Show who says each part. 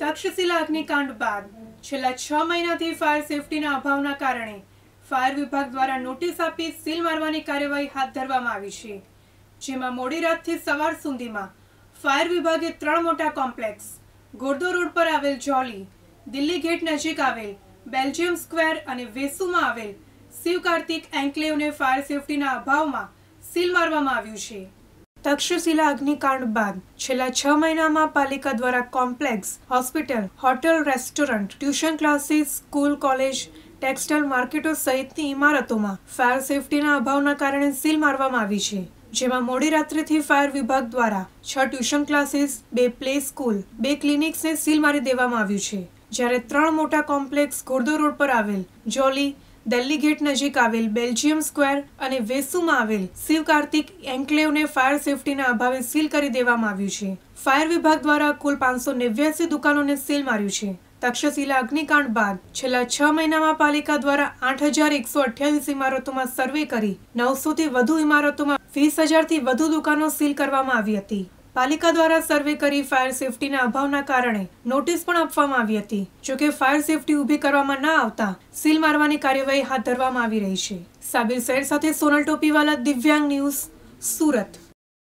Speaker 1: તક્ષશિલા અગ્નિકાંડ બાદ છેલ્લા છ મહિનાથી ફાયર સેફટીના અભાવના કારણે ફાયર વિભાગ દ્વારા નોટિસ આપી સીલ મારવાની કાર્યવાહી હાથ ધરવામાં આવી છે જેમાં મોડી રાતથી સવાર સુધીમાં ફાયર વિભાગે ત્રણ મોટા કોમ્પ્લેક્સ ગોરદો રોડ પર આવેલ જોલી દિલ્હી ગેટ નજીક આવેલ બેલ્જિયમ સ્ક્વેર અને વેસુમાં આવેલ શિવ કાર્તિક એન્કલેવને ફાયર સેફટીના અભાવમાં સીલ મારવામાં આવ્યું છે તક્ષશિલા અગ્નિકાંડ બાદ છેલ્લા છ મહિનામાં પાલિકા દ્વારા complex hospital hotel restaurant tuition classes school college textile માર્કેટો સહિતની ઇમારતોમાં ફાયર સેફટીના અભાવના કારણે સીલ મારવામાં આવી છે જેમાં મોડી રાત્રેથી ફાયર વિભાગ દ્વારા છ ટ્યુશન ક્લાસીસ બે પ્લે સ્કૂલ બે ક્લિનિક્સને સીલ મારી દેવામાં આવ્યું છે જ્યારે ત્રણ મોટા કોમ્પ્લેક્સ ઘોડદો રોડ પર આવેલ જોલી દિલ્હી ગેટ નજીક આવેલ બેલ્જિયમ સ્ક્વેર અને વેસુમાં આવેલ શિવ કાર્તિક એન્કલેવને ફાયર સેફટીના અભાવે સીલ કરી દેવામાં આવ્યું છે ફાયર વિભાગ દ્વારા કુલ પાંચસો નેવ્યાસી દુકાનોને સીલ માર્યું છે તક્ષશિલા અગ્નિકાંડ બાદ છેલ્લા છ મહિનામાં પાલિકા દ્વારા આઠ હજાર એકસો અઠ્યાવીસ ઇમારતોમાં સર્વે કરી નવસોથી વધુ ઇમારતોમાં વીસ હજારથી વધુ દુકાનો સીલ કરવામાં આવી હતી પાલિકા દ્વારા સર્વે કરી ફાયર સેફટીના અભાવના કારણે નોટિસ પણ આપવામાં આવી હતી જોકે ફાયર સેફટી ઊભી કરવામાં ના આવતા સીલ મારવાની કાર્યવાહી હાથ ધરવામાં આવી રહી છે સાબિર સૈર સાથે સોનલ ટોપીવાલા દિવ્યાંગ ન્યૂઝ સુરત